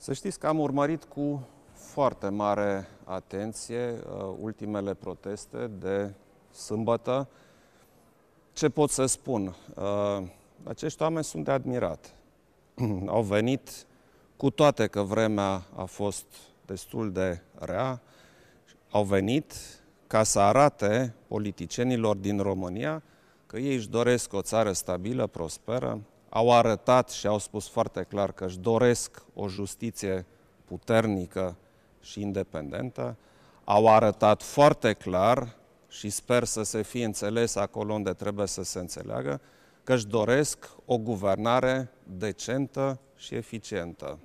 Să știți că am urmărit cu foarte mare atenție uh, ultimele proteste de sâmbătă. Ce pot să spun? Uh, acești oameni sunt de admirat. Au venit cu toate că vremea a fost destul de rea, au venit ca să arate politicienilor din România că ei își doresc o țară stabilă, prosperă, au arătat și au spus foarte clar că își doresc o justiție puternică și independentă, au arătat foarte clar și sper să se fie înțeles acolo unde trebuie să se înțeleagă, că își doresc o guvernare decentă și eficientă.